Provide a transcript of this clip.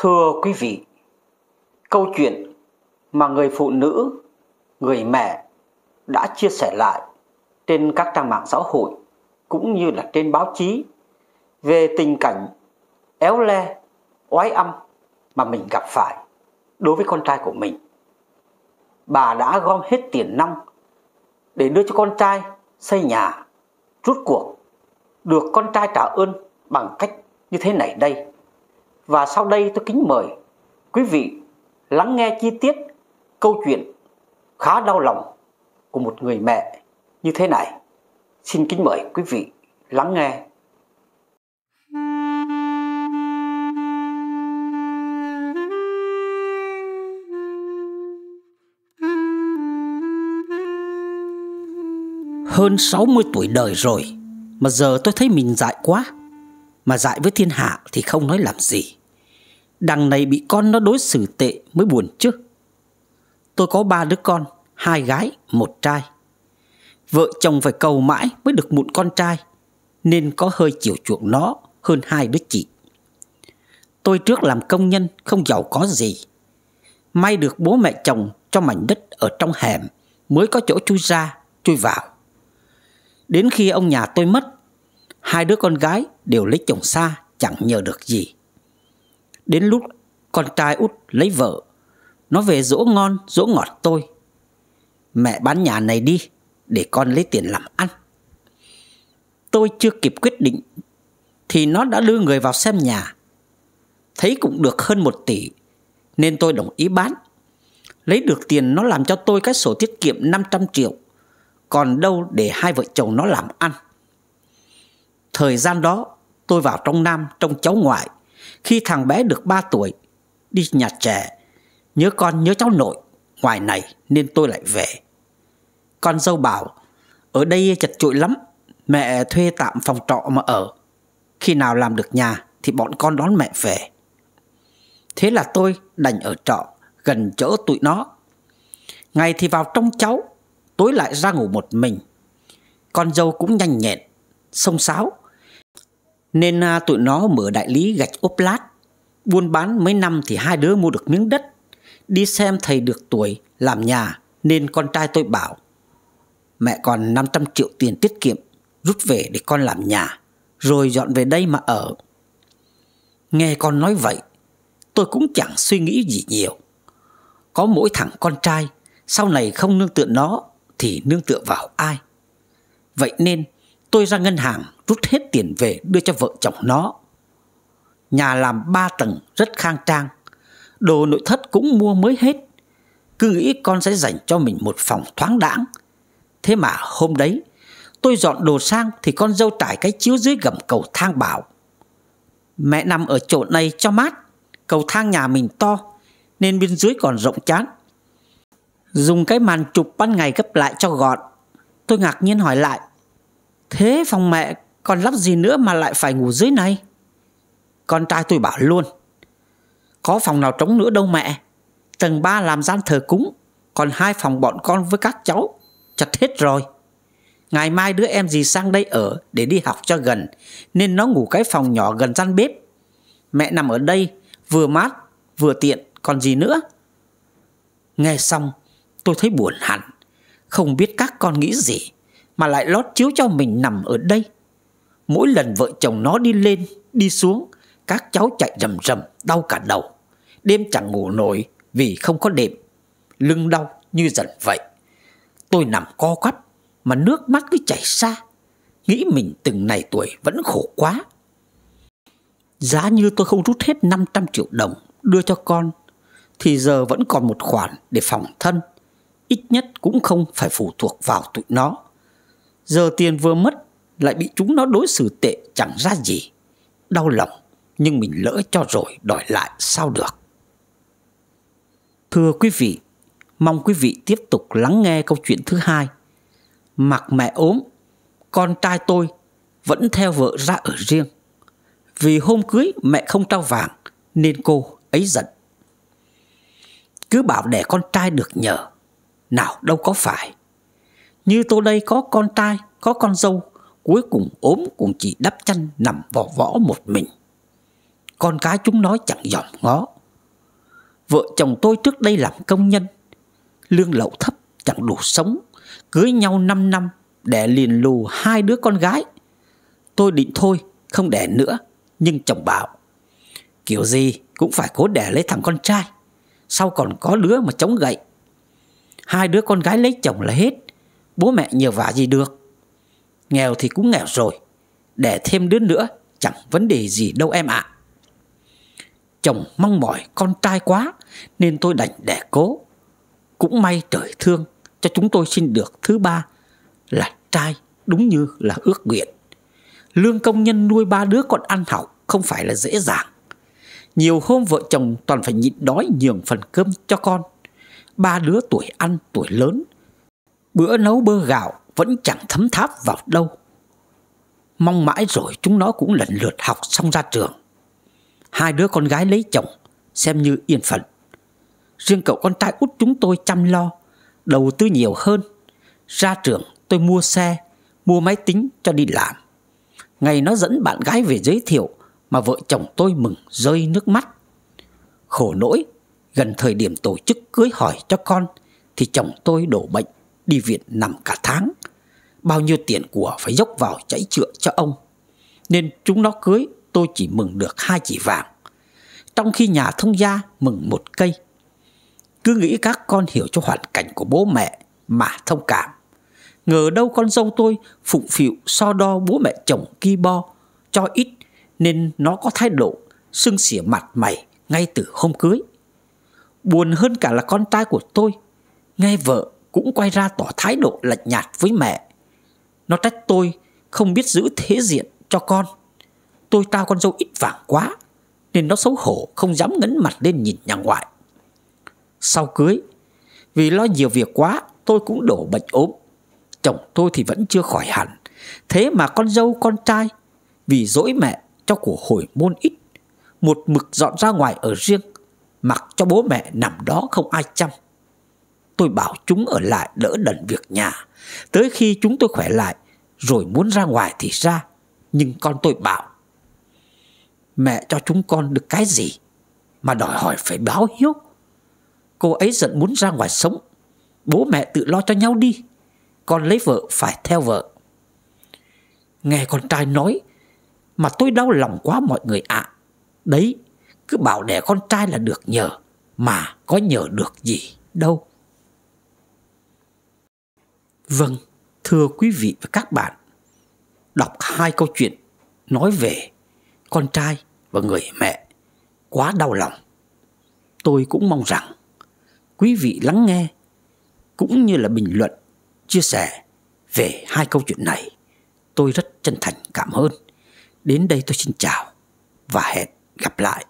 Thưa quý vị, câu chuyện mà người phụ nữ, người mẹ đã chia sẻ lại trên các trang mạng xã hội cũng như là trên báo chí về tình cảnh éo le, oái âm mà mình gặp phải đối với con trai của mình. Bà đã gom hết tiền năng để đưa cho con trai xây nhà, rút cuộc, được con trai trả ơn bằng cách như thế này đây. Và sau đây tôi kính mời quý vị lắng nghe chi tiết câu chuyện khá đau lòng của một người mẹ như thế này. Xin kính mời quý vị lắng nghe. Hơn 60 tuổi đời rồi Mà giờ tôi thấy mình dại quá Mà dại với thiên hạ thì không nói làm gì Đằng này bị con nó đối xử tệ mới buồn chứ Tôi có ba đứa con Hai gái, một trai Vợ chồng phải cầu mãi mới được một con trai Nên có hơi chiều chuộng nó hơn hai đứa chị Tôi trước làm công nhân không giàu có gì May được bố mẹ chồng cho mảnh đất ở trong hẻm Mới có chỗ chui ra, chui vào Đến khi ông nhà tôi mất Hai đứa con gái đều lấy chồng xa chẳng nhờ được gì Đến lúc con trai út lấy vợ Nó về dỗ ngon dỗ ngọt tôi Mẹ bán nhà này đi Để con lấy tiền làm ăn Tôi chưa kịp quyết định Thì nó đã đưa người vào xem nhà Thấy cũng được hơn một tỷ Nên tôi đồng ý bán Lấy được tiền nó làm cho tôi cái sổ tiết kiệm 500 triệu Còn đâu để hai vợ chồng nó làm ăn Thời gian đó tôi vào trong Nam trong cháu ngoại khi thằng bé được 3 tuổi, đi nhà trẻ, nhớ con nhớ cháu nội, ngoài này nên tôi lại về. Con dâu bảo, ở đây chật chội lắm, mẹ thuê tạm phòng trọ mà ở. Khi nào làm được nhà thì bọn con đón mẹ về. Thế là tôi đành ở trọ gần chỗ tụi nó. Ngày thì vào trong cháu, tối lại ra ngủ một mình. Con dâu cũng nhanh nhẹn, sông sáo nên à, tụi nó mở đại lý gạch ốp lát Buôn bán mấy năm thì hai đứa mua được miếng đất Đi xem thầy được tuổi Làm nhà Nên con trai tôi bảo Mẹ còn 500 triệu tiền tiết kiệm Rút về để con làm nhà Rồi dọn về đây mà ở Nghe con nói vậy Tôi cũng chẳng suy nghĩ gì nhiều Có mỗi thằng con trai Sau này không nương tựa nó Thì nương tựa vào ai Vậy nên Tôi ra ngân hàng rút hết tiền về đưa cho vợ chồng nó. Nhà làm ba tầng rất khang trang, đồ nội thất cũng mua mới hết. Cứ nghĩ con sẽ dành cho mình một phòng thoáng đãng. Thế mà hôm đấy, tôi dọn đồ sang thì con dâu trải cái chiếu dưới gầm cầu thang bảo. Mẹ nằm ở chỗ này cho mát, cầu thang nhà mình to nên bên dưới còn rộng chán. Dùng cái màn chụp ban ngày gấp lại cho gọn. Tôi ngạc nhiên hỏi lại, Thế phòng mẹ còn lắp gì nữa mà lại phải ngủ dưới này Con trai tôi bảo luôn Có phòng nào trống nữa đâu mẹ Tầng 3 làm gian thờ cúng Còn hai phòng bọn con với các cháu Chật hết rồi Ngày mai đứa em gì sang đây ở Để đi học cho gần Nên nó ngủ cái phòng nhỏ gần gian bếp Mẹ nằm ở đây vừa mát vừa tiện còn gì nữa Nghe xong tôi thấy buồn hẳn Không biết các con nghĩ gì mà lại lót chiếu cho mình nằm ở đây. Mỗi lần vợ chồng nó đi lên, đi xuống, các cháu chạy rầm rầm, đau cả đầu. Đêm chẳng ngủ nổi vì không có đệm. Lưng đau như giận vậy. Tôi nằm co quắp mà nước mắt cứ chảy xa, Nghĩ mình từng này tuổi vẫn khổ quá. Giá như tôi không rút hết 500 triệu đồng đưa cho con thì giờ vẫn còn một khoản để phòng thân. Ít nhất cũng không phải phụ thuộc vào tụi nó Giờ tiền vừa mất lại bị chúng nó đối xử tệ chẳng ra gì. Đau lòng, nhưng mình lỡ cho rồi đòi lại sao được. Thưa quý vị, mong quý vị tiếp tục lắng nghe câu chuyện thứ hai. Mặc mẹ ốm, con trai tôi vẫn theo vợ ra ở riêng. Vì hôm cưới mẹ không trao vàng nên cô ấy giận. Cứ bảo để con trai được nhờ, nào đâu có phải. Như tôi đây có con trai, có con dâu, cuối cùng ốm cũng chỉ đắp chăn nằm vò võ một mình. Con cái chúng nó chẳng dòm ngó. Vợ chồng tôi trước đây làm công nhân, lương lậu thấp chẳng đủ sống, cưới nhau 5 năm để liền lù hai đứa con gái. Tôi định thôi, không đẻ nữa, nhưng chồng bảo kiểu gì cũng phải cố đẻ lấy thằng con trai, sau còn có đứa mà chống gậy. Hai đứa con gái lấy chồng là hết. Bố mẹ nhờ vả gì được Nghèo thì cũng nghèo rồi Để thêm đứa nữa chẳng vấn đề gì đâu em ạ à. Chồng mong mỏi con trai quá Nên tôi đành để cố Cũng may trời thương Cho chúng tôi sinh được thứ ba Là trai đúng như là ước nguyện Lương công nhân nuôi ba đứa con ăn học Không phải là dễ dàng Nhiều hôm vợ chồng toàn phải nhịn đói nhường phần cơm cho con Ba đứa tuổi ăn tuổi lớn Bữa nấu bơ gạo vẫn chẳng thấm tháp vào đâu Mong mãi rồi chúng nó cũng lần lượt học xong ra trường Hai đứa con gái lấy chồng Xem như yên phận Riêng cậu con trai út chúng tôi chăm lo Đầu tư nhiều hơn Ra trường tôi mua xe Mua máy tính cho đi làm Ngày nó dẫn bạn gái về giới thiệu Mà vợ chồng tôi mừng rơi nước mắt Khổ nỗi Gần thời điểm tổ chức cưới hỏi cho con Thì chồng tôi đổ bệnh đi viện nằm cả tháng. Bao nhiêu tiền của phải dốc vào chảy chữa cho ông. Nên chúng nó cưới tôi chỉ mừng được hai chỉ vàng. Trong khi nhà thông gia mừng một cây. Cứ nghĩ các con hiểu cho hoàn cảnh của bố mẹ mà thông cảm. Ngờ đâu con dâu tôi phụng phịu so đo bố mẹ chồng ki bo cho ít nên nó có thái độ sưng xỉa mặt mày ngay từ hôm cưới. Buồn hơn cả là con trai của tôi, nghe vợ cũng quay ra tỏ thái độ lạnh nhạt với mẹ. Nó trách tôi không biết giữ thế diện cho con. Tôi tao con dâu ít vàng quá, nên nó xấu hổ không dám ngấn mặt lên nhìn nhà ngoại. Sau cưới, vì lo nhiều việc quá, tôi cũng đổ bệnh ốm. Chồng tôi thì vẫn chưa khỏi hẳn. Thế mà con dâu con trai, vì dỗi mẹ cho của hồi môn ít, một mực dọn ra ngoài ở riêng, mặc cho bố mẹ nằm đó không ai chăm tôi bảo chúng ở lại đỡ đần việc nhà. Tới khi chúng tôi khỏe lại, rồi muốn ra ngoài thì ra. Nhưng con tôi bảo, mẹ cho chúng con được cái gì mà đòi hỏi phải báo hiếu. Cô ấy giận muốn ra ngoài sống, bố mẹ tự lo cho nhau đi. Con lấy vợ phải theo vợ. Nghe con trai nói, mà tôi đau lòng quá mọi người ạ. À. Đấy, cứ bảo đẻ con trai là được nhờ, mà có nhờ được gì đâu. Vâng, thưa quý vị và các bạn, đọc hai câu chuyện nói về con trai và người mẹ quá đau lòng. Tôi cũng mong rằng quý vị lắng nghe cũng như là bình luận, chia sẻ về hai câu chuyện này. Tôi rất chân thành cảm ơn. Đến đây tôi xin chào và hẹn gặp lại.